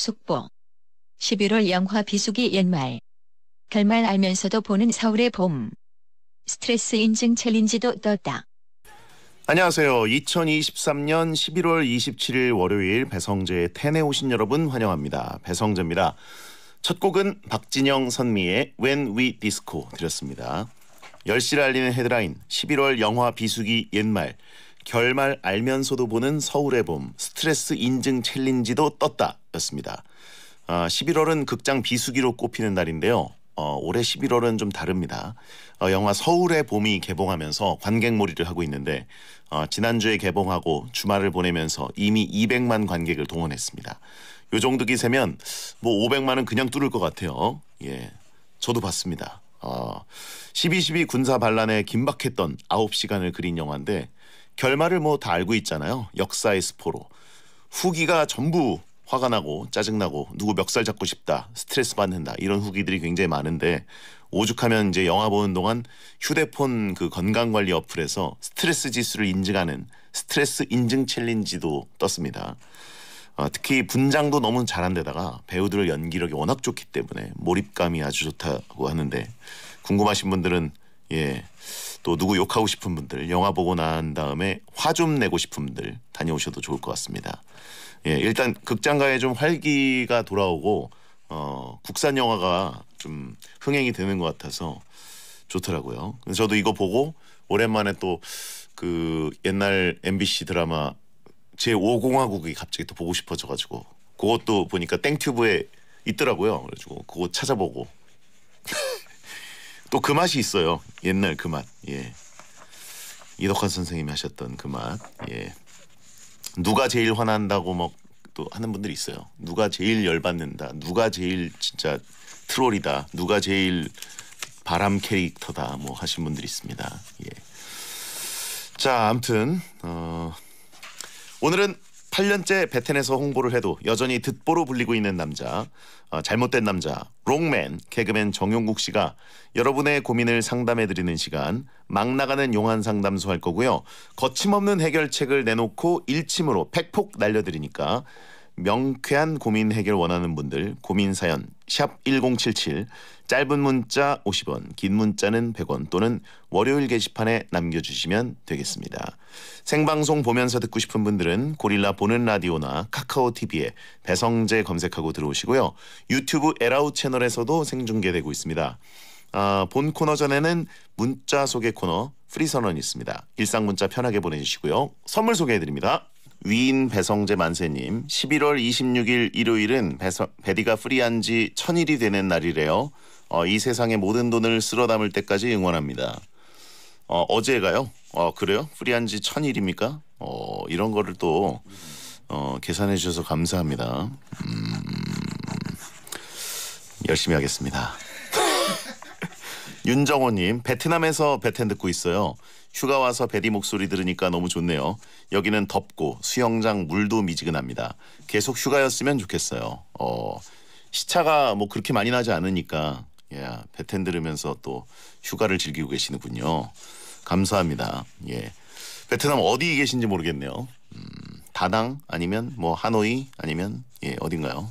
숙보 11월 영화 비수기 연말. 결말 알면서도 보는 서울의 봄. 스트레스 인증 챌린지도 떴다. 안녕하세요. 2023년 11월 27일 월요일 배성재의 텐에 오신 여러분 환영합니다. 배성재입니다. 첫 곡은 박진영 선미의 When We Disco 드렸습니다. 10시를 알리는 헤드라인 11월 영화 비수기 옛말 결말 알면서도 보는 서울의 봄 스트레스 인증 챌린지도 떴다. 였습니다. 어, 아, 11월은 극장 비수기로 꼽히는 날인데요. 어, 올해 11월은 좀 다릅니다. 어, 영화 서울의 봄이 개봉하면서 관객몰이를 하고 있는데 어, 지난주에 개봉하고 주말을 보내면서 이미 200만 관객을 동원했습니다. 요 정도 기세면 뭐 500만은 그냥 뚫을 것 같아요. 예, 저도 봤습니다. 12.12 어, 군사 반란에 긴박했던 9시간을 그린 영화인데 결말을 뭐 다 알고 있잖아요. 역사의 스포로. 후기가 전부 화가 나고 짜증나고 누구 멱살 잡고 싶다 스트레스 받는다 이런 후기들이 굉장히 많은데 오죽하면 이제 영화 보는 동안 휴대폰 그 건강관리 어플에서 스트레스 지수를 인증하는 스트레스 인증 챌린지도 떴습니다. 어, 특히 분장도 너무 잘한데다가 배우들 연기력이 워낙 좋기 때문에 몰입감이 아주 좋다고 하는데 궁금하신 분들은 예. 또 누구 욕하고 싶은 분들, 영화 보고 난 다음에 화 좀 내고 싶은 분들 다녀오셔도 좋을 것 같습니다. 예, 일단 극장가에 좀 활기가 돌아오고 어, 국산 영화가 좀 흥행이 되는 것 같아서 좋더라고요. 그래서 저도 이거 보고 오랜만에 또 그 옛날 MBC 드라마 제 5공화국이 갑자기 또 보고 싶어져가지고 그것도 보니까 땡튜브에 있더라고요. 그래가지고 그거 찾아보고 또 그 맛이 있어요. 옛날 그 맛. 예. 이덕환 선생님이 하셨던 그 맛. 예. 누가 제일 화난다고 막 또 하는 분들이 있어요. 누가 제일 열받는다. 누가 제일 진짜 트롤이다. 누가 제일 바람 캐릭터다. 뭐 하신 분들이 있습니다. 예. 자, 아무튼 어 오늘은 8년째 베텐에서 홍보를 해도 여전히 듣보로 불리고 있는 남자, 어, 잘못된 남자, 롱맨, 개그맨 정용국 씨가 여러분의 고민을 상담해드리는 시간, 막 나가는 용한 상담소 할 거고요. 거침없는 해결책을 내놓고 일침으로 팩폭 날려드리니까 명쾌한 고민 해결 원하는 분들 고민 사연 샵 1077 짧은 문자 50원 긴 문자는 100원 또는 월요일 게시판에 남겨주시면 되겠습니다. 생방송 보면서 듣고 싶은 분들은 고릴라 보는 라디오나 카카오TV에 배성재 검색하고 들어오시고요. 유튜브 에라우 채널에서도 생중계되고 있습니다. 아, 본 코너 전에는 문자 소개 코너 프리 선언이 있습니다. 일상 문자 편하게 보내주시고요. 선물 소개해드립니다. 위인 배성재 만세님 11월 26일 일요일은 배서, 베리가 프리한 지 천일이 되는 날이래요. 어, 이 세상의 모든 돈을 쓸어 담을 때까지 응원합니다. 어, 어제가요? 어, 그래요? 프리한 지 천일입니까? 어, 이런 거를 또 어, 계산해 주셔서 감사합니다. 음, 열심히 하겠습니다. 윤정호님, 베트남에서 베텐 듣고 있어요. 휴가 와서 베디 목소리 들으니까 너무 좋네요. 여기는 덥고 수영장 물도 미지근합니다. 계속 휴가였으면 좋겠어요. 어, 시차가 뭐 그렇게 많이 나지 않으니까 예, 베텐 들으면서 또 휴가를 즐기고 계시는군요. 감사합니다. 예. 베트남 어디 계신지 모르겠네요. 음, 다낭 아니면 뭐 하노이 아니면 예, 어딘가요?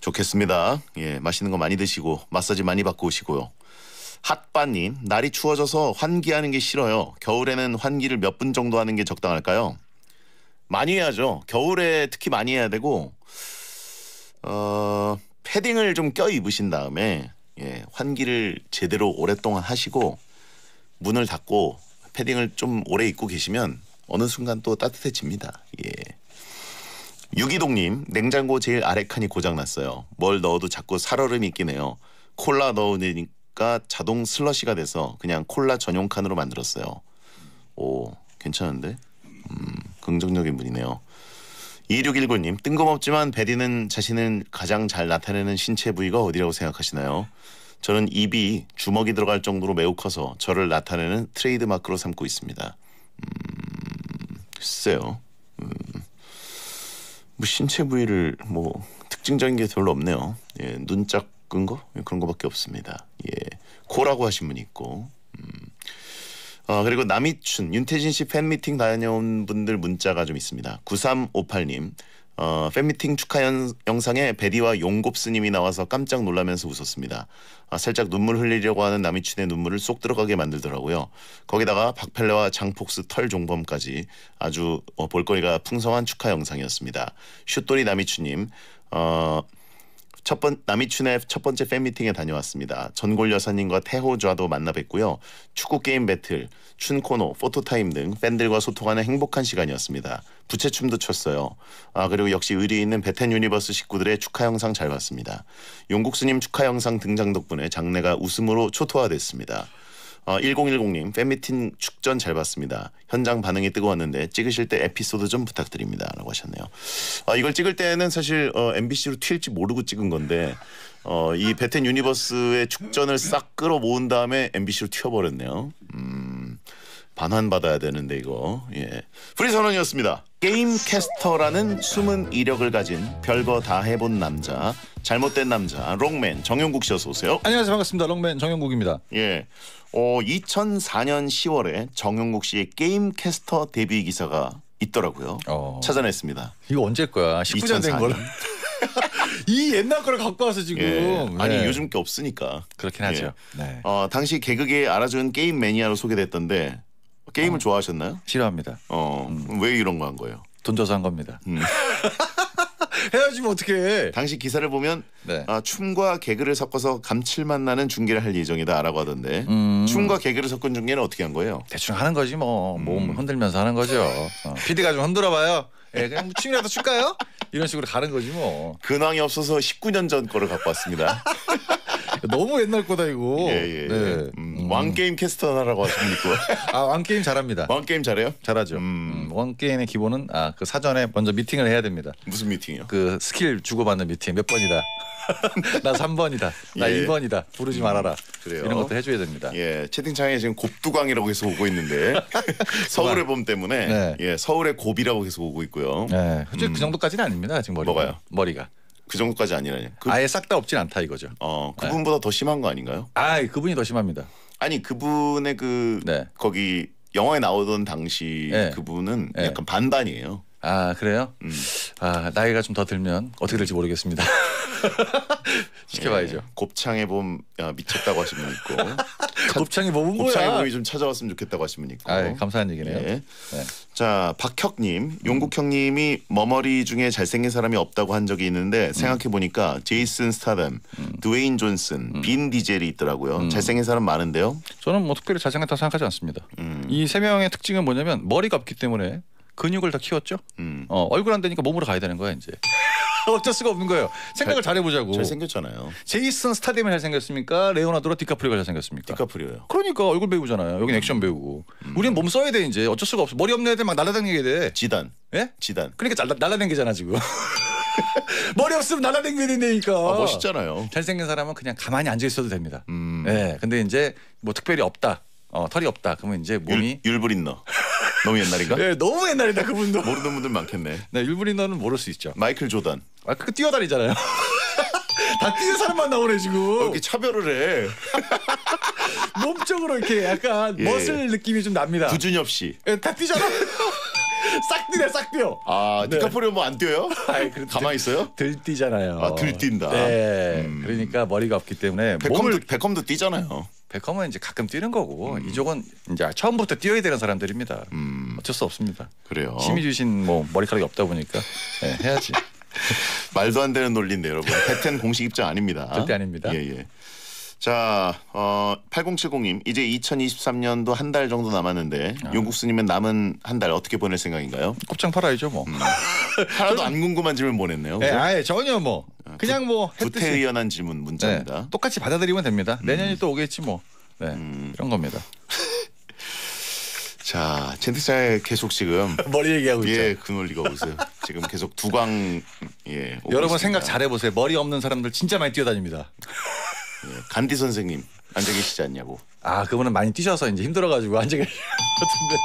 좋겠습니다. 예, 맛있는 거 많이 드시고 마사지 많이 받고 오시고요. 핫바님, 날이 추워져서 환기하는 게 싫어요. 겨울에는 환기를 몇 분 정도 하는 게 적당할까요? 많이 해야죠. 겨울에 특히 많이 해야 되고, 어, 패딩을 좀껴 입으신 다음에, 예, 환기를 제대로 오랫동안 하시고, 문을 닫고, 패딩을 좀 오래 입고 계시면 어느 순간 또 따뜻해집니다. 예. 유기동님, 냉장고 제일 아래 칸이 고장났어요. 뭘 넣어도 자꾸 살얼음이 끼네요. 콜라 넣으니, 가 자동 슬러시가 돼서 그냥 콜라 전용 칸으로 만들었어요. 오, 괜찮은데? 음, 긍정적인 분이네요. 2619님, 뜬금없지만 베디는 자신을 가장 잘 나타내는 신체 부위가 어디라고 생각하시나요? 저는 입이 주먹이 들어갈 정도로 매우 커서 저를 나타내는 트레이드 마크로 삼고 있습니다. 음, 글쎄요. 음, 뭐 신체 부위를 뭐 특징적인 게 별로 없네요. 예, 눈짝 근거 그런 거밖에 없습니다. 예, 고라고 하신 분 있고. 음. 어, 그리고 남이춘 윤태진 씨 팬미팅 다녀온 분들 문자가 좀 있습니다. 9358님 어, 팬미팅 축하 연, 영상에 베디와 용곱스님이 나와서 깜짝 놀라면서 웃었습니다. 아, 살짝 눈물 흘리려고 하는 남이춘의 눈물을 쏙 들어가게 만들더라고요. 거기다가 박펠레와 장폭스 털 종범까지 아주 어, 볼거리가 풍성한 축하 영상이었습니다. 슛돌이 남이춘님 어, 첫 번, 남이춘의 첫 번째 팬미팅에 다녀왔습니다. 전골 여사님과 태호 좌도 만나 뵙고요 축구 게임 배틀, 춘코노 포토타임 등 팬들과 소통하는 행복한 시간이었습니다. 부채춤도 췄어요. 아 그리고 역시 의리 있는 베텐 유니버스 식구들의 축하 영상 잘 봤습니다. 용국수님 축하 영상 등장 덕분에 장래가 웃음으로 초토화됐습니다. 어, 1010님 팬미팅 축전 잘 봤습니다. 현장 반응이 뜨거웠는데 찍으실 때 에피소드 좀 부탁드립니다. 라고 하셨네요. 어, 이걸 찍을 때는 사실 어, MBC로 튈지 모르고 찍은 건데 어, 이 배텐 유니버스의 축전을 싹 끌어 모은 다음에 MBC로 튀어버렸네요. 음, 반환받아야 되는데 이거. 예. 프리선언이었습니다. 게임캐스터라는 숨은 이력을 가진 별거 다 해본 남자, 잘못된 남자, 롱맨 정영국 씨 어서 오세요. 안녕하세요. 반갑습니다. 롱맨 정영국입니다. 예. 어, 2004년 10월에 정용국 씨의 게임 캐스터 데뷔 기사가 있더라고요. 어. 찾아냈습니다. 이거 언제 거야? 19년 된 걸. 이 옛날 거를 갖고 와서 지금. 예. 네. 아니 네. 요즘 게 없으니까. 그렇긴 하죠. 예. 네. 어, 당시 개그계에 알아주는 게임 매니아로 소개됐던데 게임을 어. 좋아하셨나요? 싫어합니다. 어, 음. 왜 이런 거 한 거예요? 돈 줘서 한 겁니다. 음. 헤어지면 어떻게해 당시 기사를 보면 네. 아, 춤과 개그를 섞어서 감칠맛 나는 중계를 할 예정이다라고 하던데 음. 춤과 개그를 섞은 중계는 어떻게 한 거예요? 대충 하는 거지 뭐. 몸 음. 흔들면서 하는 거죠. 어. PD가 좀 흔들어봐요. 예, 그냥 뭐 춤이라도 출까요? 이런 식으로 가는 거지 뭐. 근황이 없어서 19년 전 거를 갖고 왔습니다. 너무 옛날 거다 이거. 예, 예, 예. 네. 예. 음. 음. 왕 게임 캐스터 하나라고 하십니까? 아 왕게임 잘합니다. 왕 게임 잘해요? 잘하죠. 음. 음 왕게임의 기본은 아그 사전에 먼저 미팅을 해야 됩니다. 무슨 미팅이요? 그 스킬 주고받는 미팅 몇 번이다. 나 3번이다. 나 예. 2번이다. 부르지 음, 말아라. 그래요. 이런 것도 해줘야 됩니다. 예, 채팅창에 지금 곱두광이라고 해서 오고 있는데 서울의 봄 때문에 네. 예, 서울의 곱이라고 계속 오고 있고요. 네, 솔직히 음. 그 정도까지는 아닙니다. 지금 머리가. 뭐가요? 머리가. 그 정도까지 아니라니. 그, 아예 싹 다 없진 않다 이거죠. 어, 네. 그분보다 네. 더 심한 거 아닌가요? 아, 그분이 더 심합니다. 아니 그분의 그 네. 거기 영화에 나오던 당시 네. 그분은 네. 약간 반반이에요. 아 그래요? 음. 아 나이가 좀 더 들면 어떻게 될지 모르겠습니다. 시켜봐야죠. 예, 네. 곱창의 봄 야, 아, 미쳤다고 하신 분 있고 차, 곱창이 봄은 뭐 곱창의 봄이 좀 찾아왔으면 좋겠다고 하신 분 있고. 아 감사한 얘기네요. 예. 네. 자 박혁님, 음. 용국형님이 머머리 중에 잘생긴 사람이 없다고 한 적이 있는데 음. 생각해 보니까 제이슨 스타덤, 음. 드웨인 존슨, 음. 빈 디젤이 있더라고요. 음. 잘생긴 사람 많은데요. 저는 뭐 특별히 잘생겼다고 생각하지 않습니다. 음. 이세 명의 특징은 뭐냐면 머리가 없기 때문에 근육을 다 키웠죠. 음. 어, 얼굴 안 되니까 몸으로 가야 되는 거야 이제. 어쩔 수가 없는 거예요. 생각을 잘, 해보자고. 잘 생겼잖아요. 제이슨 스타디움이 잘 생겼습니까? 레오나도로 디카프리오가 잘 생겼습니까? 디카프리오요. 그러니까 얼굴 배우잖아요. 여기는 액션 배우고. 음. 우리는 몸 써야 돼 이제. 어쩔 수가 없어. 머리 없는 애들 막 날아다니게 돼. 지단. 예? 지단. 그러니까 날, 날아다니잖아 지금. 머리 없으면 날아다니게 되니까 아, 멋있잖아요. 잘생긴 사람은 그냥 가만히 앉아 있어도 됩니다. 음. 예. 근데 이제 뭐 특별히 없다. 어, 털이 없다. 그러면 이제 몸이 율, 불인 너. 너무 옛날인가? 예, 너무 옛날이다 그분도. 모르는 분들 많겠네. 네, 일부리너는 모를 수 있죠. 마이클 조던. 아, 그 뛰어다니잖아요. 다 뛰는 사람만 나오네 지금. 어, 이렇게 차별을 해. 몸쪽으로 이렇게 약간 예. 멋을 느낌이 좀 납니다. 구준엽 씨. 예, 다 뛰잖아. 싹 뛰네, 싹 뛰어. 아, 네. 디카프리오 뭐 안 뛰어요? 아이, 그, 가만히 있어요? 들뛰잖아요. 아, 들뛴다. 네. 음. 그러니까 머리가 없기 때문에 백컴도, 몸을... 백컴도 뛰잖아요. 베컴은 이제 가끔 뛰는 거고 음. 이쪽은 이제 처음부터 뛰어야 되는 사람들입니다. 음. 어쩔 수 없습니다. 그래요. 심의 주신 뭐 머리카락이 없다 보니까 네, 해야지. 말도 안 되는 논리인데 여러분. 패텐 공식 입장 아닙니다. 절대 아닙니다. 예 예. 자, 어, 8070님 이제 2023년도 한 달 정도 남았는데 아. 용국수님은 남은 한 달 어떻게 보낼 생각인가요? 곱창 팔아야죠 뭐. 음. 하나도 안 궁금한 질문 보냈네요. 네, 아예 전혀 뭐 아, 그냥 뭐했 구태의연한 질문 문자입니다. 네, 똑같이 받아들이면 됩니다. 음. 내년이 또 오겠지 뭐. 네, 음. 이런 겁니다. 자, 젠틀에 계속 지금 머리 얘기하고 있죠. 예, 그 논리가 보세요 지금 계속 두광 예. 여러분 생각 잘해 보세요. 머리 없는 사람들 진짜 많이 뛰어다닙니다. 예, 간디 선생님 앉아 계시지 않냐고. 아, 그분은 많이 뛰셔서 이제 힘들어가지고 앉아 계신 것 같은데.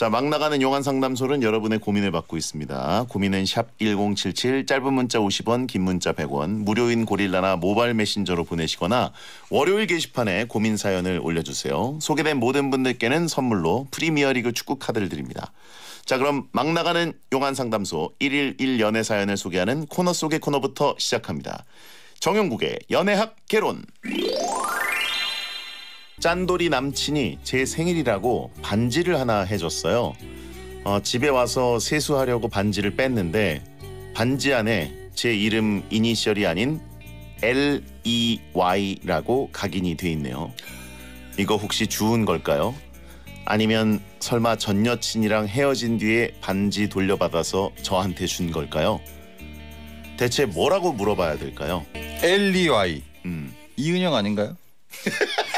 자, 막 나가는 용안 상담소는 여러분의 고민을 받고 있습니다. 고민은 샵 1077, 짧은 문자 50원, 긴 문자 100원, 무료인 고릴라나 모바일 메신저로 보내시거나 월요일 게시판에 고민 사연을 올려주세요. 소개된 모든 분들께는 선물로 프리미어리그 축구 카드를 드립니다. 자, 그럼 막 나가는 용안 상담소 1일 1연애 사연을 소개하는 코너 속의 코너부터 시작합니다. 정용국의 연애학 개론. 짠돌이 남친이 제 생일이라고 반지를 하나 해줬어요. 어, 집에 와서 세수하려고 반지를 뺐는데 반지 안에 제 이름 이니셜이 아닌 LEY라고 각인이 돼 있네요. 이거 혹시 주운 걸까요? 아니면 설마 전 여친이랑 헤어진 뒤에 반지 돌려받아서 저한테 준 걸까요? 대체 뭐라고 물어봐야 될까요? LEY 음. 이은영 아닌가요?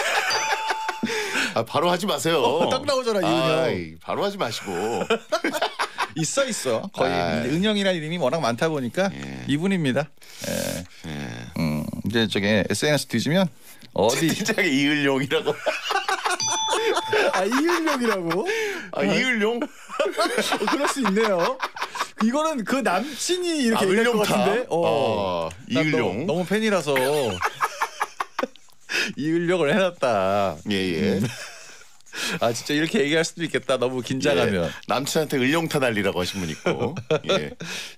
아, 바로 하지 마세요. 어, 딱 나오잖아 이은영. 바로 하지 마시고. 있어 있어. 거의 아이. 예. 은영이라는 이름이 워낙 많다 보니까 예. 이분입니다. 예. 예. 음, 이제 저게 SNS 뒤지면 어디 진짜 이을용이라고. 아 이을용이라고? 아, 아 이을용? 어, 그럴 수 있네요. 이거는 그 남친이 이렇게 아, 얘기할 것 같은데. 어. 어 아, 이을용. 너무 팬이라서 이을력을 해놨다. 예예. 예. 음. 아 진짜 이렇게 얘기할 수도 있겠다. 너무 긴장하면 예, 남친한테 을룡타 날리라고 하신 분 있고. 예.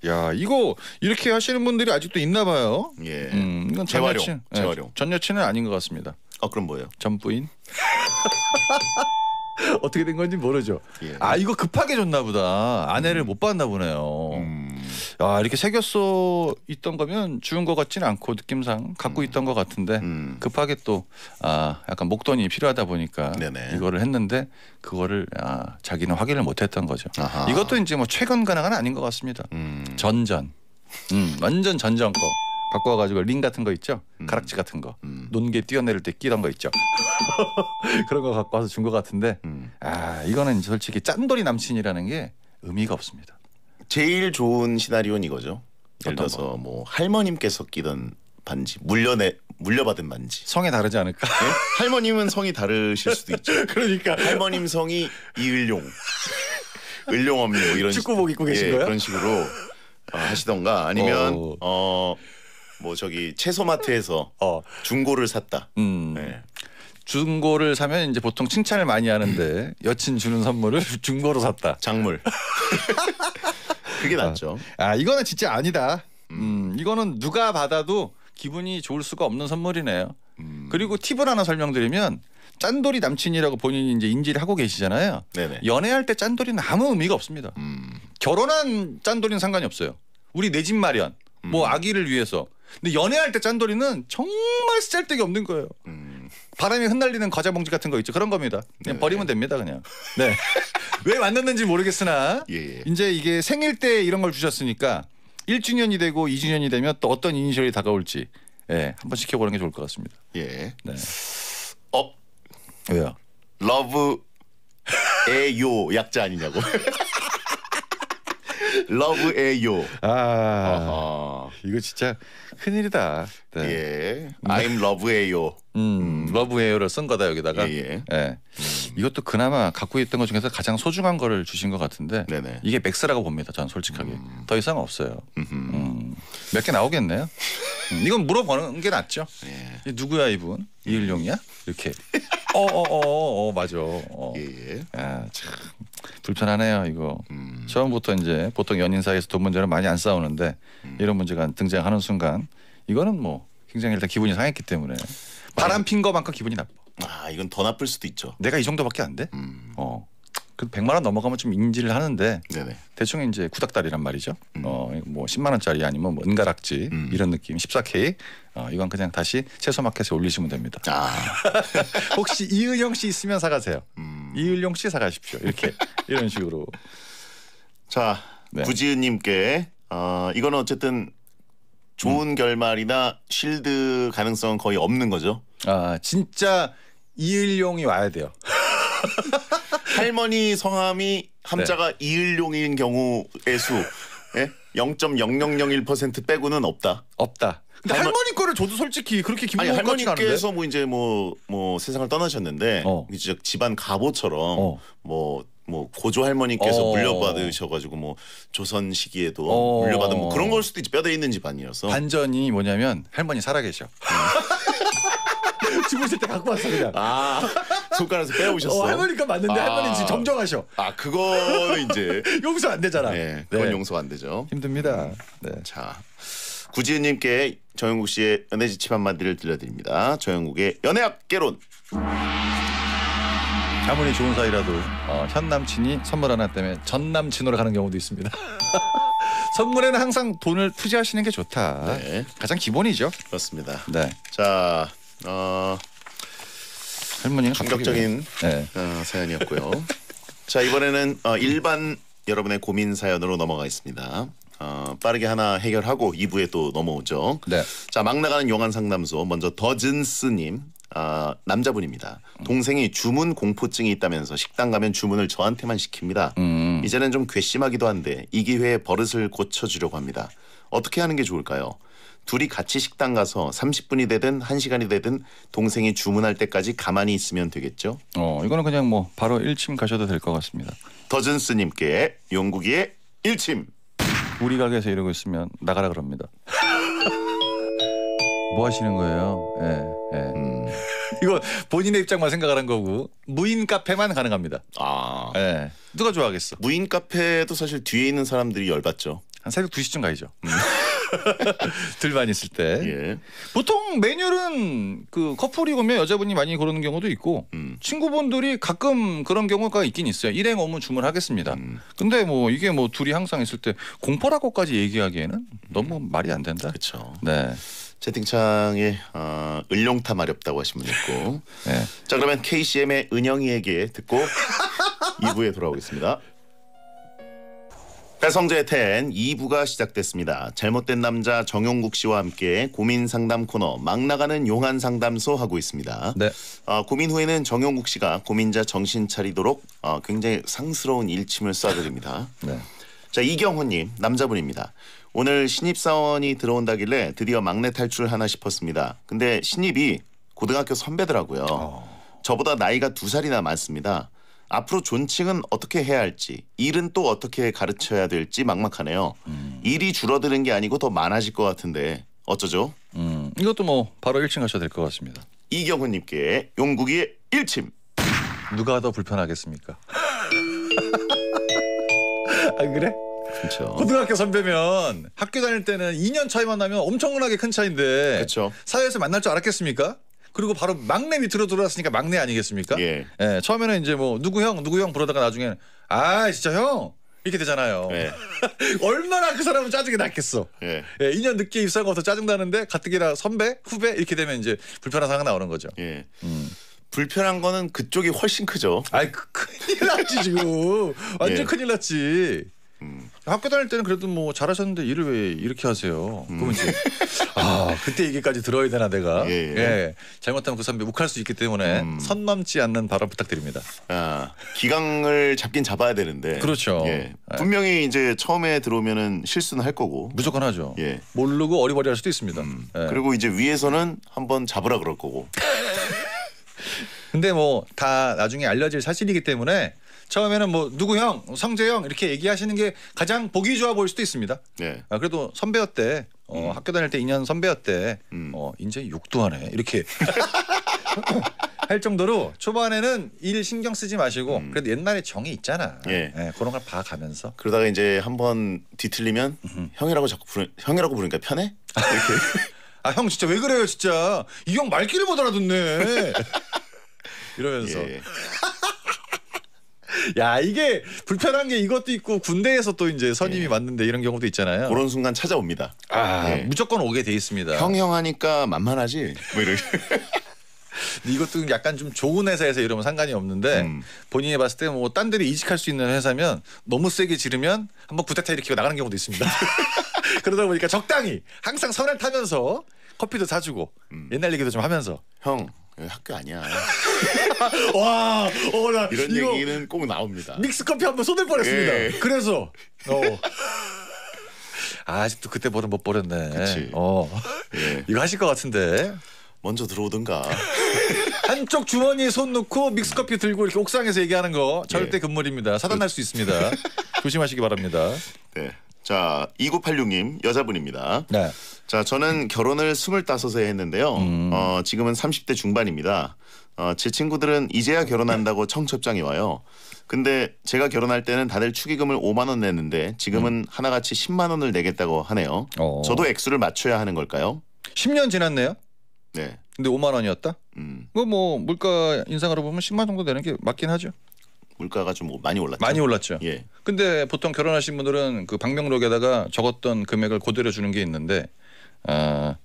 야 이거 이렇게 하시는 분들이 아직도 있나봐요. 예. 음, 이건 재활용. 여친, 예, 재활용. 예, 전 여친은 아닌 것 같습니다. 아 그럼 뭐예요? 전 부인. 어떻게 된 건지 모르죠. 예. 아 이거 급하게 줬나 보다. 아내를 음. 못 봤나 보네요. 음. 아 이렇게 새겼어 있던 거면 주운 것 같지는 않고 느낌상 갖고 음. 있던 것 같은데 음. 급하게 또 아 약간 목돈이 필요하다 보니까 네네. 이거를 했는데 그거를 아, 자기는 확인을 못했던 거죠. 아하. 이것도 이제 뭐 최근 가능은 아닌 것 같습니다. 음. 전전, 음, 완전 전전 거. 갖고 와가지고 링 같은 거 있죠, 음. 가락지 같은 거, 음. 논개 뛰어내릴 때 끼던 거 있죠. 그런 거 갖고 와서 준 것 같은데, 음. 아 이거는 솔직히 짠돌이 남친이라는 게 의미가 없습니다. 제일 좋은 시나리오는 이거죠. 예를 들어서 뭐 할머님께서 끼던 반지 물려내 물려받은 반지 성에 다르지 않을까? 네? 할머님은 성이 다르실 수도 있죠. 그러니까 할머님 성이 이을용, 을용엄니 뭐 이런 축구복 입고 계신 예, 거예요? 그런 식으로 어, 하시던가 아니면 어. 어. 뭐 저기 채소마트에서 어. 중고를 샀다. 음. 네. 중고를 사면 이제 보통 칭찬을 많이 하는데 여친 주는 선물을 중고로 샀다. 작물. 그게 아. 낫죠. 아 이거는 진짜 아니다. 음, 이거는 누가 받아도 기분이 좋을 수가 없는 선물이네요. 음. 그리고 팁을 하나 설명드리면 짠돌이 남친이라고 본인이 이제 인지를 하고 계시잖아요. 네네. 연애할 때 짠돌이는 아무 의미가 없습니다. 음. 결혼한 짠돌이는 상관이 없어요. 우리 내집 마련, 뭐 음. 아기를 위해서. 근데 연애할 때 짠돌이는 정말 쓸데기 없는 거예요. 음. 바람이 흩날리는 과자 봉지 같은 거 있죠. 그런 겁니다. 그냥 네. 버리면 됩니다. 그냥. 네. 왜 만났는지 모르겠으나 예, 예, 이제 이게 생일 때 이런 걸 주셨으니까 1주년이 되고 2주년이 되면 또 어떤 이니셜이 다가올지 예, 한번 지켜보는 게 좋을 것 같습니다. 예. 네. 어 왜요? 러브 에요 약자 아니냐고. 러브에요. 아, 어허. 이거 진짜 큰일이다. 네. 예. I'm 러브에요. 음, 러브에요를 음. 쓴 거다 여기다가. 예, 예. 예. 음. 이것도 그나마 갖고 있던 것 중에서 가장 소중한 거를 주신 것 같은데 네네. 이게 맥스라고 봅니다. 저는 솔직하게 음. 더 이상 없어요. 음, 몇 개 나오겠네요. 음, 이건 물어보는 게 낫죠. 예. 누구야 이분? 이일용이야? 이렇게. 어어어어 어, 어, 어, 어, 맞아. 어. 예, 예. 아, 참 불편하네요 이거. 음. 처음부터 이제 보통 연인 사이에서 돈 문제는 많이 안 싸우는데 음. 이런 문제가 등장하는 순간 이거는 뭐 굉장히 일단 기분이 상했기 때문에 바람 핀 거만큼 기분이 나빠. 아 이건 더 나쁠 수도 있죠. 내가 이 정도밖에 안 돼? 음. 어. 그 100만 원 넘어가면 좀 인지를 하는데 네네. 대충 이제 구닥다리란 말이죠. 음. 어뭐 10만 원짜리 아니면 뭐 은가락지 음. 이런 느낌 14K 어, 이건 그냥 다시 채소 마켓에 올리시면 됩니다. 아. 혹시 이은영 씨 있으면 사가세요. 음. 이은영 씨 사가십시오. 이렇게 이런 식으로. 자 네. 구지은님께 어, 이거는 어쨌든 좋은 음. 결말이나 실드 가능성은 거의 없는 거죠. 아 진짜 이을용이 와야 돼요. 할머니 성함이 함자가 네. 이을룡인 경우의 수 예? 0.0001% 빼고는 없다. 없다. 근데 할머... 니 거를 저도 솔직히 그렇게 기분 김용옥 같지 않은데. 할머니께서 뭐 이제 뭐뭐 뭐 세상을 떠나셨는데 어. 이제 집안 가보처럼 어. 뭐. 뭐 고조 할머니께서 어. 물려받으셔가지고 뭐 조선 시기에도 어. 물려받은 뭐 그런 걸 수도 있지 뼈대 있는 집안이어서 반전이 뭐냐면 할머니 살아계셔. 음. 주무실 때 갖고 왔어 그냥. 아 손가락에서 빼오셨어. 어, 할머니가 맞는데 아. 할머니 지금 정정하셔. 아그거 이제 용서 안 되잖아. 네, 네. 그건 네. 용서 안 되죠. 힘듭니다. 네. 자 구지은님께 정영국 씨의 연애 지침 한마디를 들려드립니다. 정영국의 연애학개론. 아무리 좋은 사이라도 어, 남친이 선물 하나 때문에 전 남친으로 가는 경우도 있습니다. 선물에는 항상 돈을 투자하시는 게 좋다. 네. 가장 기본이죠. 그렇습니다. 네. 자 어, 할머니 감격적인 네. 어, 사연이었고요. 자 이번에는 어, 일반 여러분의 고민 사연으로 넘어가겠습니다. 어, 빠르게 하나 해결하고 2부에 또 넘어오죠. 네. 자막 나가는 용한 상담소 먼저 더진스님 아, 남자분입니다. 동생이 주문 공포증이 있다면서 식당 가면 주문을 저한테만 시킵니다. 음. 이제는 좀 괘씸하기도 한데 이 기회에 버릇을 고쳐주려고 합니다. 어떻게 하는 게 좋을까요? 둘이 같이 식당 가서 30분이 되든 1시간이 되든 동생이 주문할 때까지 가만히 있으면 되겠죠. 어, 이거는 그냥 뭐 바로 1침 가셔도 될 것 같습니다. 더준스 님께 용국이의 1침. 우리 가게에서 이러고 있으면 나가라 그럽니다. 뭐 하시는 거예요? 예. 예. 음. 이거 본인의 입장만 생각하는 거고 무인 카페만 가능합니다. 아. 예. 누가 좋아하겠어? 무인 카페도 사실 뒤에 있는 사람들이 열받죠. 한 새벽 2시쯤 가야죠. 음. 들만 있을 때. 예. 보통 매뉴는그 커플이 오면 여자분이 많이 그러는 경우도 있고 음. 친구분들이 가끔 그런 경우가 있긴 있어요. 일행 오면 주문하겠습니다. 음. 근데 뭐 이게 뭐 둘이 항상 있을 때 공포라고까지 얘기하기에는 너무 음. 말이 안 된다. 그렇죠. 네. 채팅창에 어, 을룡타 마렵다고 하신 분 있고. 네. 자 그러면 KCM의 은영이에게 듣고 2부에 돌아오겠습니다. 배성재 텐 2부가 시작됐습니다. 잘못된 남자 정용국 씨와 함께 고민 상담 코너 막 나가는 용한 상담소 하고 있습니다. 네. 어, 고민 후에는 정용국 씨가 고민자 정신 차리도록 어, 굉장히 상스러운 일침을 쏴드립니다. 네. 자이경훈님 남자분입니다. 오늘 신입사원이 들어온다길래 드디어 막내 탈출 을 하나 싶었습니다. 근데 신입이 고등학교 선배더라고요. 어. 저보다 나이가 두 살이나 많습니다. 앞으로 존칭은 어떻게 해야 할지 일은 또 어떻게 가르쳐야 될지 막막하네요. 음. 일이 줄어드는 게 아니고 더 많아질 것 같은데 어쩌죠? 음, 이것도 뭐 바로 1층 하셔야 될 것 같습니다. 이경훈님께 용국이의 일침. 누가 더 불편하겠습니까? 아 그래? 그렇죠 고등학교 선배면 학교 다닐 때는 2년 차이만 나면 엄청나게 큰 차인데 그쵸. 사회에서 만날 줄 알았겠습니까? 그리고 바로 막내 밑으로 들어왔으니까 막내 아니겠습니까? 예. 예, 처음에는 이제 뭐 누구 형 누구 형그러다가 나중에는 아 진짜 형 이렇게 되잖아요. 예. 얼마나 그 사람은 짜증이 났겠어. 예. 예, 2년 늦게 입사한 거부터 짜증 나는데 가뜩이나 선배 후배 이렇게 되면 이제 불편한 상황 나오는 거죠. 예. 음. 불편한 거는 그쪽이 훨씬 크죠. 아이 그 큰일 났지 지금 완전 예. 큰일 났지. 음. 학교 다닐 때는 그래도 뭐 잘하셨는데 일을 왜 이렇게 하세요? 음. 그러면 이제 아 그때 얘기까지 들어야 되나 내가 예, 예. 예. 잘못하면 그 선배 욱할 수 있기 때문에 음. 선 넘지 않는 발언 부탁드립니다. 아 기강을 잡긴 잡아야 되는데 그렇죠. 예. 예. 분명히 이제 처음에 들어오면은 실수는 할 거고 무조건 하죠. 예. 모르고 어리버리할 수도 있습니다. 음. 예. 그리고 이제 위에서는 한번 잡으라 그럴 거고. 근데 뭐 다 나중에 알려질 사실이기 때문에 처음에는 뭐 누구 형, 성재 형 이렇게 얘기하시는 게 가장 보기 좋아 보일 수도 있습니다. 네. 아, 그래도 선배였대. 어, 음. 학교 다닐 때 2년 선배였대. 음. 어, 이제 욕도 하네. 이렇게 할 정도로 초반에는 일 신경 쓰지 마시고 음. 그래도 옛날에 정이 있잖아. 예. 예, 그런 걸 봐가면서 그러다가 이제 한번 뒤틀리면 형이라고 자꾸 부르 형이라고 부르니까 편해? 이렇게 아형 진짜 왜 그래요 진짜 이 형 말귀를 못 알아듣네 이러면서 예. 야 이게 불편한 게 이것도 있고 군대에서 또 이제 선임이 예. 맞는데 이런 경우도 있잖아요. 그런 순간 찾아옵니다. 아 네. 무조건 오게 돼 있습니다. 형형하니까 만만하지. 뭐 이런. 이것도 약간 좀 좋은 회사에서 이러면 상관이 없는데 음. 본인이 봤을 때 뭐 딴 데로 이직할 수 있는 회사면 너무 세게 지르면 한번 부대타 일으키고 나가는 경우도 있습니다. 그러다 보니까 적당히 항상 선을 타면서 커피도 사주고 음. 옛날 얘기도 좀 하면서 형 여기 학교 아니야. 와, 어, 나 이런 얘기는 꼭 나옵니다. 믹스 커피 한번 쏟을 뻔했습니다. 예. 그래서 어. 아, 직도 그때 버릇 못 버렸네. 그치. 어, 예. 이거 하실 것 같은데. 먼저 들어오든가. 한쪽 주머니에 손 넣고 믹스커피 들고 이렇게 옥상에서 얘기하는 거 절대 예. 금물입니다. 사단 날 수 있습니다. 조심하시기 바랍니다. 네. 자, 2986님 여자분입니다. 네. 자, 저는 결혼을 25세 했는데요. 음. 어, 지금은 30대 중반입니다. 어, 제 친구들은 이제야 결혼한다고 청첩장이 와요. 근데 제가 결혼할 때는 다들 축의금을 5만 원 냈는데 지금은 음. 하나같이 10만 원을 내겠다고 하네요. 어. 저도 액수를 맞춰야 하는 걸까요? 10년 지났네요. 네. 근데 5만 원이었다. 음, 그뭐 물가 인상으로 보면 10만 정도 되는 게 맞긴 하죠. 물가가 좀 많이 올랐죠. 많이 올랐죠. 예. 근데 보통 결혼하신 분들은 그 방명록에다가 적었던 금액을 그대로 주는 게 있는데 아, 어,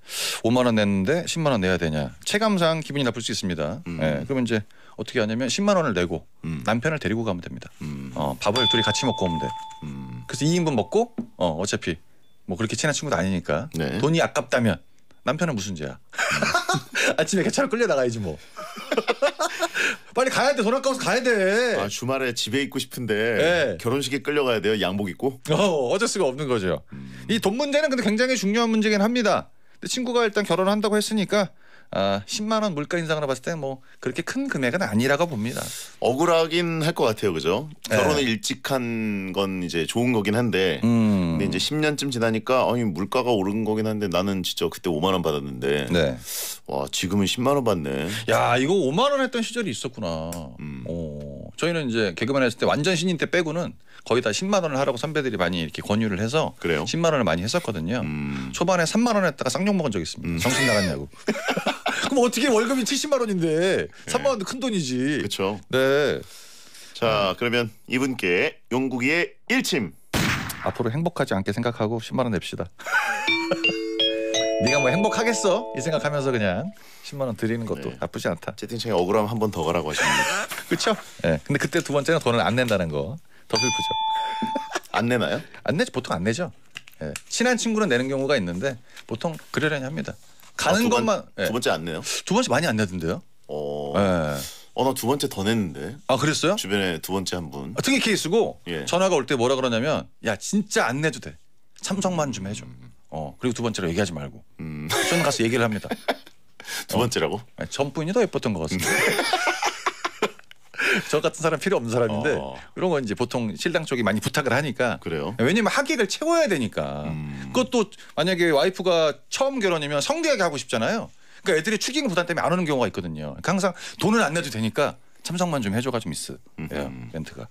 5만 원 냈는데 10만 원 내야 되냐. 체감상 기분이 나쁠 수 있습니다. 음. 예, 그러면 이제 어떻게 하냐면 10만 원을 내고 음. 남편을 데리고 가면 됩니다. 음. 어, 밥을 둘이 같이 먹고 오면 돼. 음. 그래서 2인분 먹고 어, 어차피 뭐 그렇게 친한 친구도 아니니까 네. 돈이 아깝다면 남편은 무슨 죄야. 음. 아침에 개차로 끌려 나가야지 뭐. 빨리 가야 돼. 돈 아까워서 가야 돼. 아 주말에 집에 있고 싶은데 네. 결혼식에 끌려가야 돼요. 양복 입고. 어, 어쩔 수가 없는 거죠. 음. 이돈 문제는 근데 굉장히 중요한 문제긴 합니다. 근데 친구가 일단 결혼한다고 했으니까 아, 10만 원 물가 인상으로 봤을 때 뭐 그렇게 큰 금액은 아니라고 봅니다. 억울하긴 할 것 같아요, 그죠? 네. 결혼을 일찍 한건 이제 좋은 거긴 한데, 음. 근데 이제 10년쯤 지나니까 아니 물가가 오른 거긴 한데 나는 진짜 그때 5만 원 받았는데, 네. 와 지금은 10만 원 받네. 야 이거 5만 원 했던 시절이 있었구나. 음. 오, 저희는 이제 개그맨 했을 때 완전 신인 때 빼고는 거의 다 10만 원을 하라고 선배들이 많이 이렇게 권유를 해서 그래요? 10만 원을 많이 했었거든요. 음. 초반에 3만 원 했다가 쌍욕 먹은 적 있습니다. 음. 정신 나갔냐고. 그럼 어떻게 월급이 70만 원인데 3만 원도 큰 돈이지. 그렇죠. 네. 자 그러면 이분께 용국이의 일침. 앞으로 행복하지 않게 생각하고 10만 원 냅시다. 네가 뭐 행복하겠어? 이 생각하면서 그냥 10만 원 드리는 것도 네. 나쁘지 않다. 채팅창에 억울함 한 번 더 가라고 하십니다. 그렇죠? 예. 근데 그때 두 번째는 돈을 안 낸다는 거. 더 슬프죠. 안 내나요? 안 내죠. 보통 안 내죠. 예. 친한 친구는 내는 경우가 있는데 보통 그러려니 합니다. 가는 아, 두 것만 예. 두 번째 안 내요? 두 번째 많이 안 내던데요? 어, 예. 어나 두 번째 더 냈는데 아 그랬어요? 주변에 두 번째 한 분. 아, 특이 케이스고 예. 전화가 올 때 뭐라 그러냐면 야 진짜 안 내도 돼 참석만 좀 해줘. 음. 어 그리고 두 번째로 얘기하지 말고 음, 저는 가서 얘기를 합니다. 두 번째라고? 아니, 어? 네, 전뿐이 더 예뻤던 것 같습니다. 음. 저 같은 사람 필요 없는 사람인데 어. 이런 건 이제 보통 신랑 쪽이 많이 부탁을 하니까 그래요. 왜냐면 하객을 채워야 되니까. 음. 그것도 만약에 와이프가 처음 결혼이면 성대하게 하고 싶잖아요. 그러니까 애들이 축의금 부담 때문에 안 오는 경우가 있거든요. 그러니까 항상 돈은 안 내도 되니까 참석만 좀 해줘가 좀 있어. 요 예, 렌트가.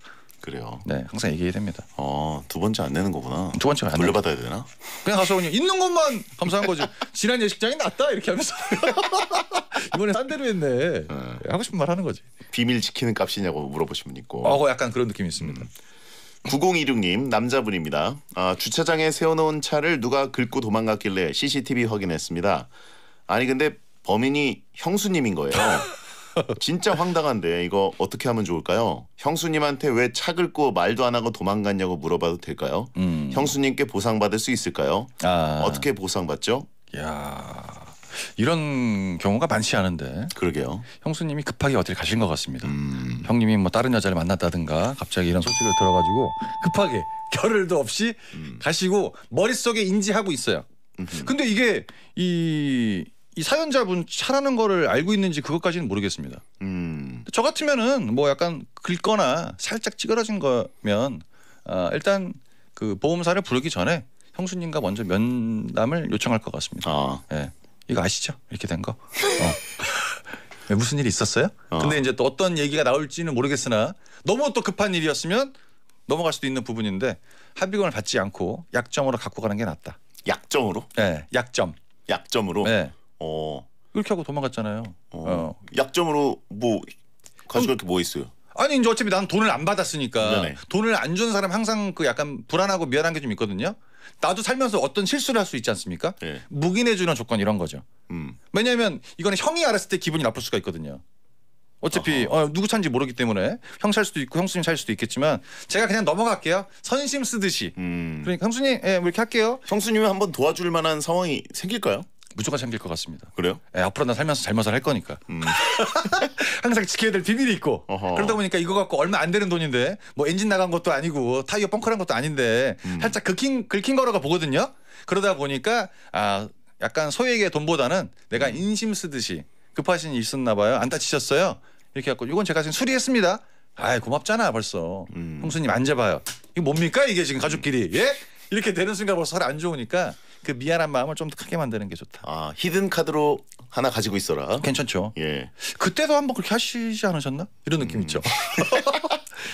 그래요. 네, 항상 얘기해야 됩니다. 어, 두 번째 안 내는 거구나. 두 번째가 안 물려받아야 되나? 그냥 가서 그냥 있는 것만 감사한 거지. 지난 예식장이 낫다 이렇게 하면서 이번에 딴대로 했네. 음. 하고 싶은 말 하는 거지. 비밀 지키는 값이냐고 물어보신 분 있고. 어, 그 약간 그런 느낌이 있습니다. 음. 9 0 1 6님 남자분입니다. 아, 주차장에 세워놓은 차를 누가 긁고 도망갔길래 CCTV 확인했습니다. 아니 근데 범인이 형수님인 거예요. 진짜 황당한데 이거 어떻게 하면 좋을까요? 형수님한테 왜차 긁고 말도 안 하고 도망갔냐고 물어봐도 될까요? 음. 형수님께 보상받을 수 있을까요? 아. 어떻게 보상받죠? 야 이런 경우가 많지 않은데. 그러게요. 형수님이 급하게 어딜 가신 것 같습니다. 음. 형님이 뭐 다른 여자를 만났다든가 갑자기 이런 소식을 들어가지고 급하게 결을도 없이 음. 가시고 머릿속에 인지하고 있어요. 음흠. 근데 이게 이이 사연자분 차라는 거를 알고 있는지 그것까지는 모르겠습니다. 음. 저 같으면은 뭐 약간 긁거나 살짝 찌그러진 거면 어, 일단 그 보험사를 부르기 전에 형수님과 먼저 면담을 요청할 것 같습니다. 아. 예. 이거 아시죠? 이렇게 된 거. 어. 무슨 일이 있었어요? 아. 근데 이제 또 어떤 얘기가 나올지는 모르겠으나 너무 또 급한 일이었으면 넘어갈 수도 있는 부분인데 합의금을 받지 않고 약점으로 갖고 가는 게 낫다. 약점으로 예. 약점. 약점으로. 예. 어. 이렇게 하고 도망갔잖아요. 어. 어. 약점으로 뭐 가지고 이렇게 뭐 있어요? 아니 이제 어차피 난 돈을 안 받았으니까 네네. 돈을 안준 사람 항상 그 약간 불안하고 미안한 게 좀 있거든요. 나도 살면서 어떤 실수를 할 수 있지 않습니까? 네. 예. 묵인해주는 조건 이런 거죠. 음. 왜냐하면 이거는 형이 알았을 때 기분이 나쁠 수가 있거든요. 어차피 어, 누구 찬지 모르기 때문에 형찰 수도 있고 형수님 찰 수도 있겠지만 제가 그냥 넘어갈게요. 선심 쓰듯이. 음. 그러니까 형수님 예, 뭐 이렇게 할게요. 형수님이 한번 도와줄 만한 상황이 생길까요? 무조건 생길 것 같습니다. 그래요? 예, 앞으로 나 살면서 잘못을할 거니까. 음. 항상 지켜야 될 비밀이 있고 어허. 그러다 보니까 이거 갖고 얼마 안 되는 돈인데 뭐 엔진 나간 것도 아니고 타이어 펑크란 것도 아닌데 음. 살짝 긁힌 긁힌 거라고 보거든요. 그러다 보니까 아 약간 소액의 돈보다는 내가 음. 인심 쓰듯이 급하신 일 있었나 봐요. 안 다치셨어요? 이렇게 갖고 이건 제가 지금 수리했습니다. 아이 고맙잖아 벌써 음. 형수님 앉아봐요. 이게 뭡니까 이게 지금 가족끼리 예? 이렇게 되는 순간 벌써 살 안 좋으니까 그 미안한 마음을 좀 더 크게 만드는 게 좋다. 아 히든 카드로 하나 가지고 있어라. 괜찮죠. 예. 그때도 한번 그렇게 하시지 않으셨나? 이런 느낌 음. 있죠.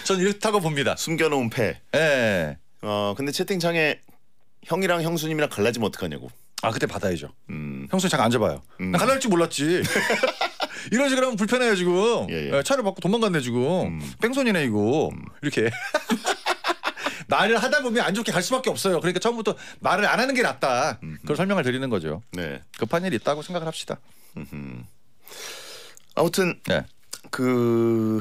전 이렇다고 봅니다. 숨겨놓은 패. 예. 어 근데 채팅창에 형이랑 형수님이랑 갈라지면 어떡하냐고. 아 그때 받아야죠. 음. 형수님 잠깐 앉아봐요. 음. 나 갈라질 줄 몰랐지. 이런 식으로 하면 불편해요 지금. 예, 예, 예. 차를 받고 도망갔네 지금. 음. 뺑소니네 이거. 음. 이렇게. 말을 하다 보면 안 좋게 갈 수밖에 없어요. 그러니까 처음부터 말을 안 하는 게 낫다. 그걸 설명을 드리는 거죠. 네. 급한 일이 있다고 생각을 합시다. 음흠. 아무튼 네. 그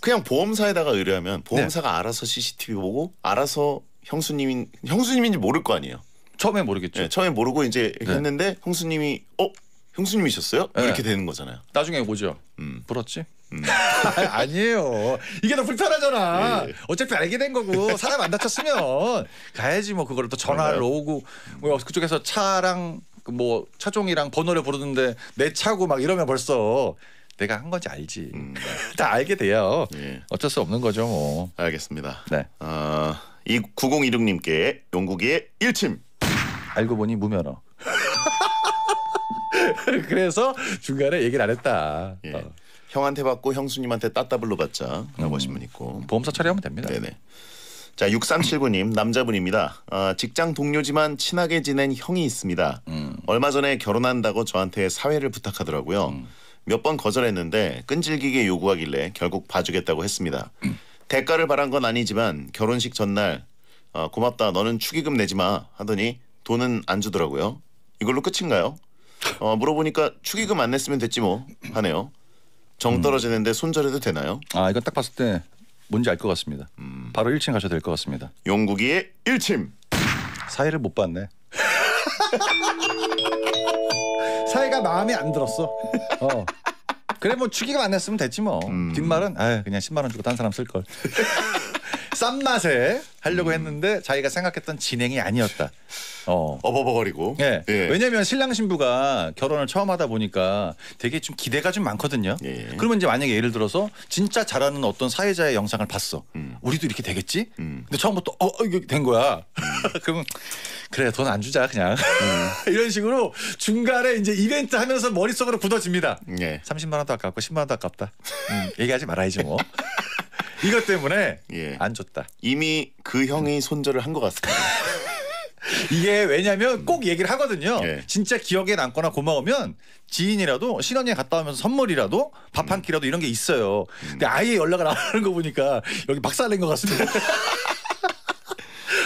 그냥 보험사에다가 의뢰하면 네. 보험사가 알아서 CCTV 보고 알아서 형수님인 형수님인지 모를 거 아니에요. 처음에 모르겠죠. 네, 처음에 모르고 이제 네. 했는데 형수님이 어 형수님이셨어요? 네. 이렇게 되는 거잖아요. 나중에 오죠. 음. 불었지? 음. 아니에요. 이게 더 불편하잖아. 예, 어차피 알게 된 거고 사람 안 다쳤으면 가야지 뭐 그걸 또 전화를 오고 뭐 그쪽에서 차랑 뭐 차종이랑 번호를 부르는데 내 차고 막 이러면 벌써 내가 한 건지 알지. 음. 다 알게 돼요. 예. 어쩔 수 없는 거죠 뭐. 알겠습니다. 네. 어, 이 9016님께 용국이의 1침 알고 보니 무면허. 그래서 중간에 얘기를 안 했다. 예. 어. 형한테 받고 형수님한테 따따블로 받자라고 하신 음. 분 있고 보험사 처리하면 됩니다. 네네. 자 6379님 남자분입니다. 아, 직장 동료지만 친하게 지낸 형이 있습니다. 음. 얼마 전에 결혼한다고 저한테 사회를 부탁하더라고요. 음. 몇번 거절했는데 끈질기게 요구하길래 결국 봐주겠다고 했습니다. 음. 대가를 바란 건 아니지만 결혼식 전날 어, 고맙다 너는 축의금 내지 마 하더니 돈은 안 주더라고요. 이걸로 끝인가요? 어, 물어보니까 축의금 안 냈으면 됐지 뭐 하네요. 정 음. 떨어지는데 손절해도 되나요? 아 이건 딱 봤을 때 뭔지 알 것 같습니다. 음. 바로 1층 가셔도 될 것 같습니다. 용국이의 1층 사회를 못 봤네. 사이가 마음에 안 들었어. 어. 그래 뭐 축의금 안 냈으면 됐지 뭐. 음. 뒷말은 아 그냥 10만 원 주고 딴 사람 쓸 걸. 싼 맛에 하려고 음. 했는데 자기가 생각했던 진행이 아니었다. 어. 어버버거리고. 예. 예. 왜냐면 신랑 신부가 결혼을 처음 하다 보니까 되게 좀 기대가 좀 많거든요. 예. 그러면 이제 만약에 예를 들어서 진짜 잘하는 어떤 사회자의 영상을 봤어. 음. 우리도 이렇게 되겠지? 음. 근데 처음부터 어, 어 이게 된 거야. 음. 그러면 그래 돈 안 주자 그냥 음. 이런 식으로 중간에 이제 이벤트 하면서 머릿속으로 굳어집니다. 예. 30만 원도 아깝고 10만 원도 아깝다. 얘기하지 말아야지 뭐. 이것 때문에 예. 안 좋다. 있다. 이미 그 형이 손절을 한 것 같습니다. 이게 왜냐면 꼭 얘기를 하거든요. 예. 진짜 기억에 남거나 고마우면 지인이라도 신혼여행 갔다 오면서 선물이라도 밥한 음. 끼라도 이런 게 있어요. 음. 근데 아예 연락을 안 하는 거 보니까 여기 박살낸 것 같습니다.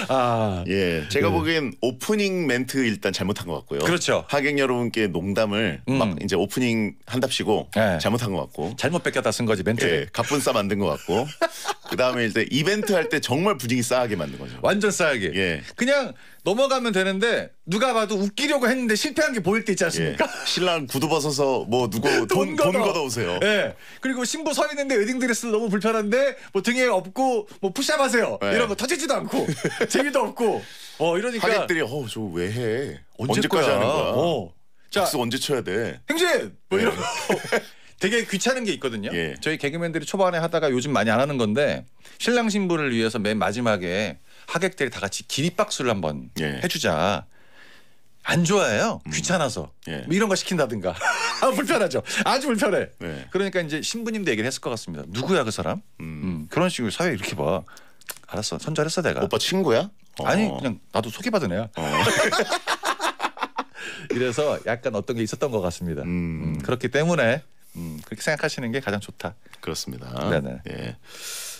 아, 예. 제가 네. 보기엔 오프닝 멘트 일단 잘못한 것 같고요. 그렇죠. 하객 여러분께 농담을 음. 막 이제 오프닝 한답시고 네. 잘못한 것 같고. 잘못 뺏겼다 쓴 거지 멘트. 예. 가뿐싸 만든 것 같고. 그다음에 이제 이벤트 할 때 정말 분위기 싸하게 만든 거죠. 완전 싸하게. 예. 그냥 넘어가면 되는데 누가 봐도 웃기려고 했는데 실패한 게 보일 때 있지 않습니까? 예. 신랑 구두 벗어서 뭐 누구 돈, 돈, 걷어. 오세요 예. 그리고 신부 서 있는데 웨딩드레스 너무 불편한데 뭐 등에 업고 뭐 푸샵 하세요. 예. 이런 거 터지지도 않고 재미도 없고 어 이러니까 하객들이 어 저 왜 해? 언제까지 거야? 하는 거야? 어. 자, 박수 언제 쳐야 돼? 행진! 뭐 예. 이런 거. 되게 귀찮은 게 있거든요. 예. 저희 개그맨들이 초반에 하다가 요즘 많이 안 하는 건데 신랑 신부를 위해서 맨 마지막에 하객들이 다 같이 기립박수를 한번 예. 해주자. 안 좋아해요. 음. 귀찮아서 예. 뭐 이런 거 시킨다든가 아, 불편하죠. 아주 불편해. 네. 그러니까 이제 신부님도 얘기를 했을 것 같습니다. 누구야 그 사람? 음. 음, 그런 식으로 사회 이렇게 봐. 알았어 선절했어 내가. 오빠 친구야? 어. 아니 그냥 나도 소개받은 애야. 어. 이래서 약간 어떤 게 있었던 것 같습니다. 음. 음 그렇기 때문에 음, 그렇게 생각하시는 게 가장 좋다. 그렇습니다. 네네. 예.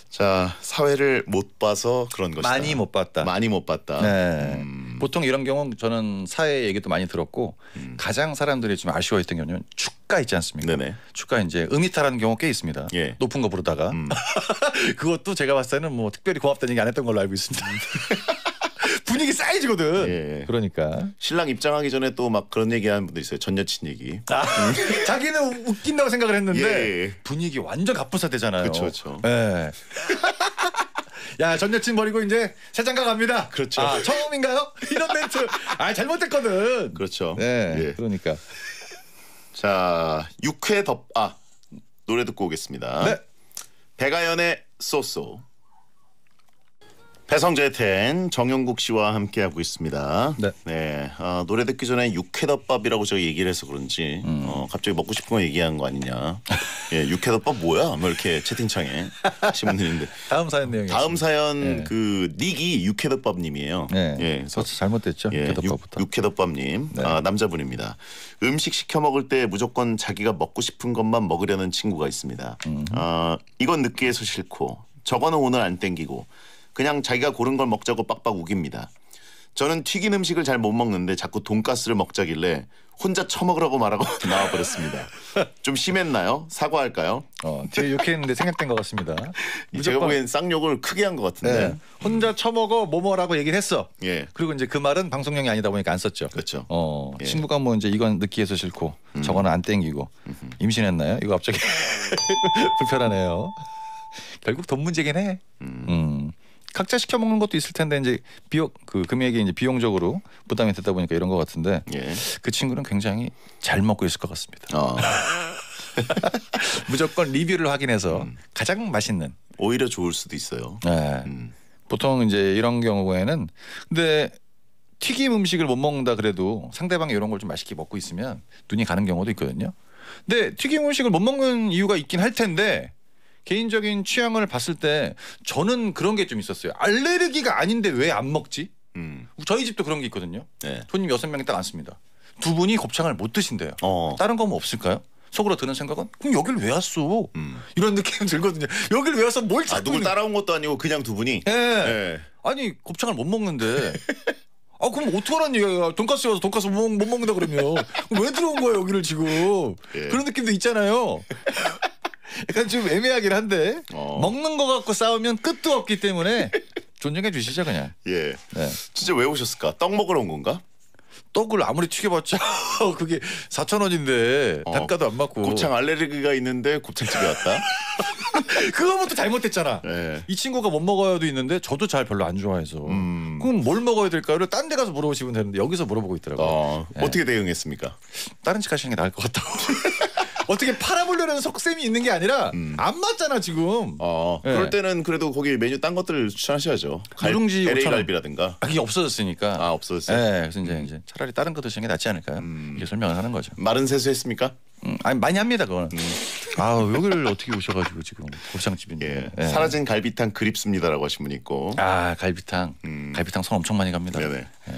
자 사회를 못 봐서 그런 것이다. 많이 못 봤다. 많이 못 봤다. 네. 음. 보통 이런 경우 저는 사회 얘기도 많이 들었고 음. 가장 사람들이 좀 아쉬워했던 경우는 축가 있지 않습니까? 네네. 축가 이제 음이탈하는 경우 꽤 있습니다. 예. 높은 거 부르다가 음. 그것도 제가 봤을 때는 뭐 특별히 고맙다는 얘기 안 했던 걸로 알고 있습니다. 음. 이게 쌓이지거든. 예, 예. 그러니까. 신랑 입장하기 전에 또 막 그런 얘기하는 분도 있어요. 전 여친 얘기. 아, 음. 자기는 웃긴다고 생각을 했는데 예. 예. 분위기 완전 갑부사되잖아요. 그렇죠, 예. 야, 전 여친 버리고 이제 새 장가 갑니다. 그렇죠. 아, 처음인가요? 이런 멘트. 아, 잘못했거든. 그렇죠. 네. 예. 그러니까. 자, 육회 덮, 아, 노래 듣고 오겠습니다. 네. 백아연의 소소. 배성재 텐 정영국 씨와 함께하고 있습니다. 네. 네. 어, 노래 듣기 전에 육회덮밥이라고 제가 얘기를 해서 그런지 음. 어, 갑자기 먹고 싶은 거 얘기한 거 아니냐. 예, 육회덮밥 뭐야? 뭐 이렇게 채팅창에 신문들는데 다음 사연 내용. 다음 사연 네. 그 닉이 육회덮밥님이에요. 네. 예, 그래서 예, 잘못됐죠. 예, 육회덮밥부터. 육회덮밥님 네. 아, 남자분입니다. 음식 시켜 먹을 때 무조건 자기가 먹고 싶은 것만 먹으려는 친구가 있습니다. 음. 아, 이건 늦게 해서 싫고 저거는 오늘 안 땡기고. 그냥 자기가 고른 걸 먹자고 빡빡 우깁니다. 저는 튀긴 음식을 잘 못 먹는데 자꾸 돈가스를 먹자길래 혼자 처먹으라고 말하고 나와버렸습니다. 좀 심했나요? 사과할까요? 어, 되게 에 욕했는데 생각된 것 같습니다. 제가 보기엔 쌍욕을 크게 한 것 같은데. 네. 혼자 처먹어 뭐뭐라고 얘기를 했어. 예. 그리고 이제 그 말은 방송용이 아니다 보니까 안 썼죠. 그렇죠. 어, 예. 친구가 뭐 이제 이건 느끼해서 싫고 음. 저거는 안 땡기고 음흠. 임신했나요? 이거 갑자기 불편하네요. 결국 돈 문제긴 해. 음. 음. 각자 시켜 먹는 것도 있을 텐데 이제 비용 그 금액이 이제 비용적으로 부담이 됐다 보니까 이런 것 같은데 예. 그 친구는 굉장히 잘 먹고 있을 것 같습니다. 어. 무조건 리뷰를 확인해서 음. 가장 맛있는 오히려 좋을 수도 있어요. 네. 음. 보통 이제 이런 경우에는 근데 튀김 음식을 못 먹는다 그래도 상대방이 이런 걸 좀 맛있게 먹고 있으면 눈이 가는 경우도 있거든요. 근데 튀김 음식을 못 먹는 이유가 있긴 할 텐데 개인적인 취향을 봤을 때 저는 그런 게 좀 있었어요. 알레르기가 아닌데 왜 안 먹지? 음. 저희 집도 그런 게 있거든요. 네. 손님 여섯 명이 딱 앉습니다. 두 분이 곱창을 못 드신대요. 어. 다른 거뭐 없을까요? 속으로 드는 생각은 그럼 여길 왜 왔어? 음. 이런 느낌 들거든요. 여길 왜 와서 뭘 아, 누굴 있는... 따라온 것도 아니고 그냥 두 분이. 예. 예. 아니 곱창을 못 먹는데. 아 그럼 어떡하는 얘기야 돈까스 와서 돈까스 못, 못 먹는다 그러면 왜 들어온 거야 여기를 지금 예. 그런 느낌도 있잖아요 약간 좀 애매하긴 한데. 어. 먹는 거 갖고 싸우면 끝도 없기 때문에 존중해 주시죠 그냥. 예. 네. 진짜 왜 오셨을까? 떡 먹으러 온 건가? 떡을 아무리 튀겨봤자 그게 4천 원인데 어. 단가도 안 맞고. 곱창 알레르기가 있는데 곱창집에 왔다. 그거부터 잘못했잖아. 네. 이 친구가 못먹어야도 있는데 저도 잘 별로 안 좋아해서 음. 그럼 뭘 먹어야 될까요딴데 가서 물어보시면 되는데 여기서 물어보고 있더라고요. 어. 네. 떻게 대응했습니까? 다른 집 가시는 게 나을 것 같다고. 어떻게 팔아보려는 속셈이 있는 게 아니라 음. 안 맞잖아 지금. 어 예. 그럴 때는 그래도 거기 메뉴 딴 것들을 추천하셔야죠. 갈, 누룽지 LA 5 0 갈비라든가. 아, 그게 없어졌으니까. 아 없어졌어요. 예, 그래서 이제, 음. 이제 차라리 다른 것 드시는 게 낫지 않을까요? 음. 이렇게 설명을 하는 거죠. 마른 세수했습니까? 음, 아니 많이 합니다 그거는. 음. 아 여기를 어떻게 오셔가지고 지금 곱창집인데. 예. 예. 사라진 갈비탕 그립습니다라고 하신 분 있고. 아 갈비탕. 음. 갈비탕 손 엄청 많이 갑니다. 네네. 예.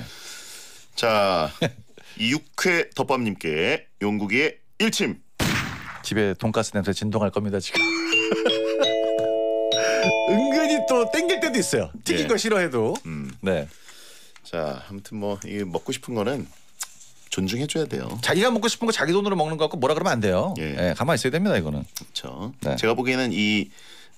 자, 이육회 덮밥님께 영국의 일침 집에 돈가스 냄새 진동할 겁니다 지금. 은근히 또 땡길 때도 있어요. 튀긴 예. 거 싫어해도. 음. 네. 자, 아무튼 뭐 이 먹고 싶은 거는 존중해 줘야 돼요. 자기가 먹고 싶은 거 자기 돈으로 먹는 거 갖고 뭐라 그러면 안 돼요. 예, 예 가만히 있어야 됩니다 이거는. 그렇죠. 네. 제가 보기에는 이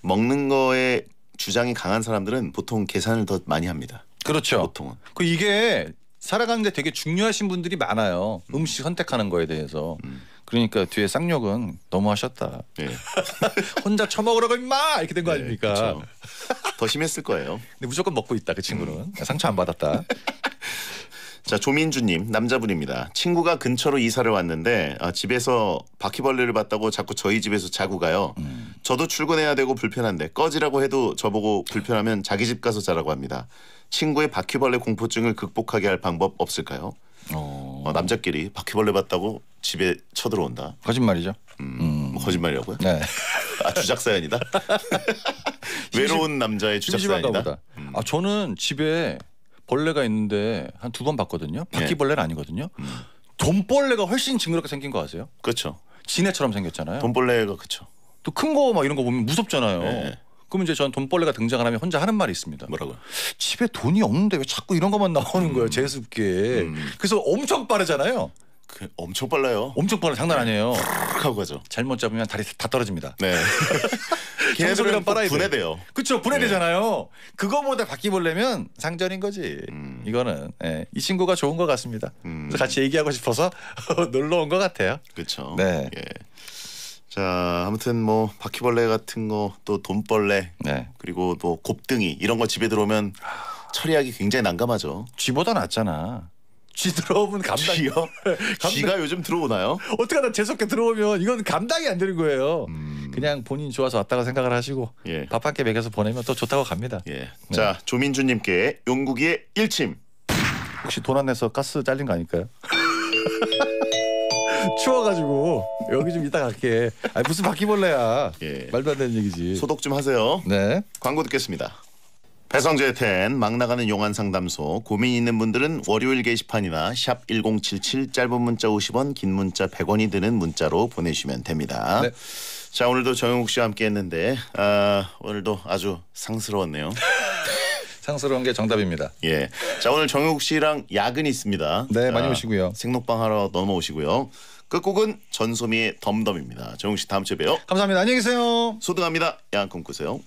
먹는 거에 주장이 강한 사람들은 보통 계산을 더 많이 합니다. 그렇죠. 보통은. 그 이게 살아가는데 되게 중요하신 분들이 많아요. 음. 식 선택하는 거에 대해서. 음. 그러니까 뒤에 쌍욕은 너무 하셨다. 네. 혼자 처먹으라고 임마 이렇게 된거 네, 아닙니까? 그쵸. 더 심했을 거예요. 근데 무조건 먹고 있다 그 친구는 음. 상처 안 받았다. 자 조민주님 남자분입니다. 친구가 근처로 이사를 왔는데 아, 집에서 바퀴벌레를 봤다고 자꾸 저희 집에서 자고 가요. 음. 저도 출근해야 되고 불편한데 꺼지라고 해도 저보고 불편하면 자기 집 가서 자라고 합니다. 친구의 바퀴벌레 공포증을 극복하게 할 방법 없을까요? 어... 어, 남자끼리 바퀴벌레 봤다고 집에 쳐들어온다. 거짓말이죠. 음, 뭐 거짓말이라고요? 네. 아 주작 사연이다. 외로운 남자의 주작 사연이다. 다 음. 아 저는 집에 벌레가 있는데 한 두 번 봤거든요. 바퀴벌레는 예. 아니거든요. 음. 돈벌레가 훨씬 징그럽게 생긴 거 아세요? 그렇죠. 지네처럼 생겼잖아요. 돈벌레가 그렇죠. 또 큰 거 막 이런 거 보면 무섭잖아요. 네. 그럼 이제 전 돈벌레가 등장을 하면 혼자 하는 말이 있습니다. 뭐라고요? 집에 돈이 없는데 왜 자꾸 이런 것만 나오는 음. 거예요 재수없게. 음. 그래서 엄청 빠르잖아요. 그 엄청 빨라요. 엄청 빠른 장난 네. 아니에요. 하고 가죠. 잘못 잡으면 다리 다 떨어집니다. 네. 걔네들은 빨아야 돼요. 분해돼요. 그렇죠. 분해되잖아요. 네. 그거보다 바퀴벌려면 상전인 거지. 음. 이거는 예. 이 친구가 좋은 것 같습니다. 음. 같이 얘기하고 싶어서 놀러 온 것 같아요. 그렇죠. 네. 예. 자 아무튼 뭐 바퀴벌레 같은 거 또 돈벌레 네. 그리고 또 곱등이 이런 거 집에 들어오면 아. 처리하기 굉장히 난감하죠. 쥐보다 낫잖아. 쥐 들어오면 감당. 이요 감당. 쥐가 요즘 들어오나요? 어떻게 하다 재수없게 들어오면 이건 감당이 안 되는 거예요. 음... 그냥 본인 좋아서 왔다고 생각을 하시고 예. 밥한 끼 먹여서 보내면 또 좋다고 갑니다. 예. 네. 자 조민주님께 용국이의 일침. 혹시 돈안 내서 가스 잘린 거 아닐까요? 추워가지고 여기 좀 이따 갈게. 아니 무슨 바퀴벌레야. 예. 말도 안 되는 얘기지. 소독 좀 하세요. 네. 광고 듣겠습니다. 배성재의 텐막 나가는 용안 상담소 고민 있는 분들은 월요일 게시판이나 샵 1077 짧은 문자 50원 긴 문자 100원이 드는 문자로 보내주시면 됩니다. 네. 자 오늘도 정용욱 씨와 함께 했는데 아, 오늘도 아주 상스러웠네요. 상스러운 게 정답입니다. 예. 자 오늘 정용욱 씨랑 야근 있습니다. 네 많이 오시고요. 생록방 하러 넘어오시고요. 끝곡은 전소미의 덤덤입니다. 정용욱 씨 다음 주에 봬요. 감사합니다. 안녕히 계세요. 소등합니다. 야양 꿈꾸세요.